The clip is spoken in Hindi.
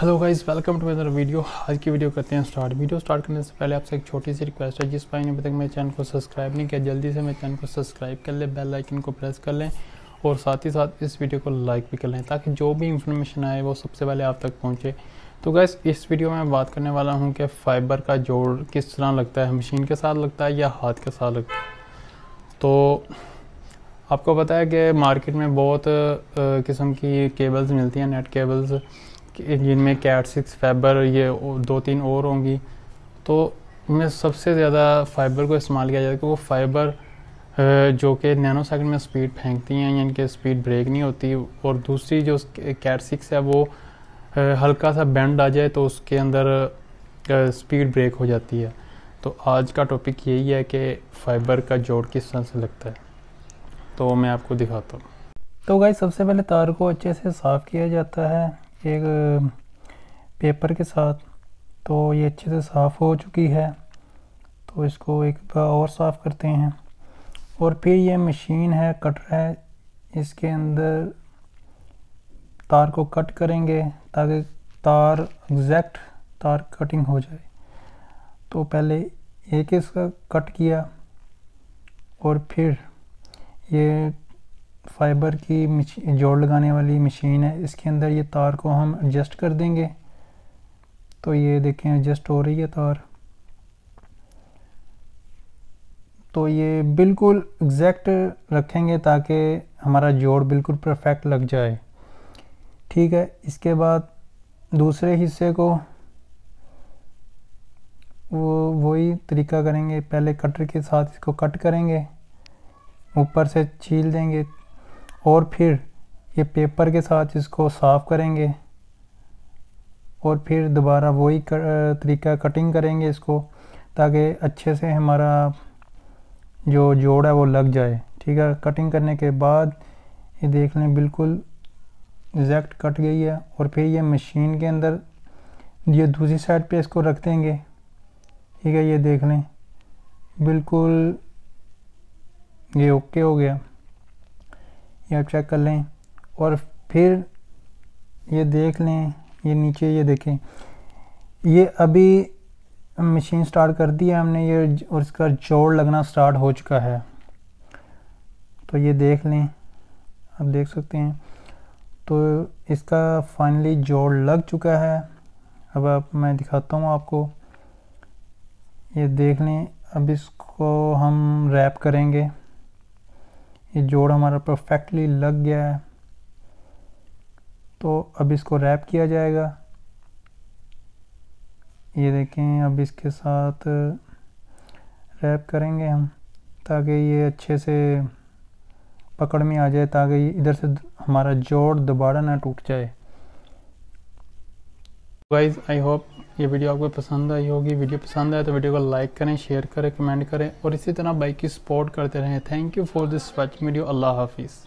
hello guys welcome to other video आज की वीडियो करते हैं स्टार्ट वीडियो स्टार्ट करने से पहले आपसे एक छोटी सी रिक्वेस्ट है जिस भाई ने अभी तक मेरे चैनल को सब्सक्राइब नहीं किया जल्दी से मेरे चैनल को सब्सक्राइब कर लें बेल आइकन को प्रेस कर लें और साथ ही साथ इस वीडियो को लाइक भी कर लें ताकि जो भी इंफॉर्मेशन आए वो सबसे पहले आप तक पहुँचे तो गैस इस वीडियो में बात करने वाला हूँ कि फाइबर का जोड़ किस तरह लगता है मशीन के साथ लगता है या हाथ के साथ लगता है तो आपको पता है कि मार्केट में बहुत किस्म की केबल्स मिलती हैं नेट केबल्स जिनमें कैट सिक्स फाइबर ये दो तीन और होंगी तो इनमें सबसे ज़्यादा फाइबर को इस्तेमाल किया जाता है क्योंकि वो फाइबर जो कि नैनो सेकंड में स्पीड फेंकती हैं यानी कि स्पीड ब्रेक नहीं होती और दूसरी जो कैट सिक्स है वो हल्का सा बैंड आ जाए तो उसके अंदर स्पीड ब्रेक हो जाती है तो आज का टॉपिक यही है कि फाइबर का जोड़ किस तरह से लगता है तो मैं आपको दिखाता हूँ तो गाई सबसे पहले तार को अच्छे से साफ़ किया जाता है एक पेपर के साथ तो ये अच्छे से साफ़ हो चुकी है तो इसको एक बार और साफ़ करते हैं और फिर ये मशीन है कटर है इसके अंदर तार को कट करेंगे ताकि तार एग्जैक्ट तार कटिंग हो जाए तो पहले एक इसका कट किया और फिर ये फाइबर की जोड़ लगाने वाली मशीन है इसके अंदर ये तार को हम एडजस्ट कर देंगे तो ये देखें एडजस्ट हो रही है तार तो ये बिल्कुल एग्जैक्ट रखेंगे ताकि हमारा जोड़ बिल्कुल परफेक्ट लग जाए ठीक है इसके बाद दूसरे हिस्से को वो वही तरीका करेंगे पहले कटर के साथ इसको कट करेंगे ऊपर से छील देंगे और फिर ये पेपर के साथ इसको साफ़ करेंगे और फिर दोबारा वही कर, तरीका कटिंग करेंगे इसको ताकि अच्छे से हमारा जो जोड़ है वो लग जाए ठीक है कटिंग करने के बाद ये देख लें बिल्कुल एग्जैक्ट कट गई है और फिर ये मशीन के अंदर ये दूसरी साइड पे इसको रख देंगे ठीक है ये देख लें बिल्कुल ये ओके हो गया ये आप चेक कर लें और फिर ये देख लें ये नीचे ये देखें ये अभी मशीन स्टार्ट कर दी है हमने ये और इसका जोड़ लगना स्टार्ट हो चुका है तो ये देख लें आप देख सकते हैं तो इसका फाइनली जोड़ लग चुका है अब आप मैं दिखाता हूँ आपको ये देख लें अब इसको हम रैप करेंगे ये जोड़ हमारा परफेक्टली लग गया है तो अब इसको रैप किया जाएगा ये देखें अब इसके साथ रैप करेंगे हम ताकि ये अच्छे से पकड़ में आ जाए ताकि इधर से हमारा जोड़ दोबारा ना टूट जाए गाइज आई होप ये वीडियो आपको पसंद आई होगी वीडियो पसंद आए तो वीडियो को लाइक करें शेयर करें कमेंट करें और इसी तरह बाइक की सपोर्ट करते रहें thank you for this watch video अल्लाह हाफिज़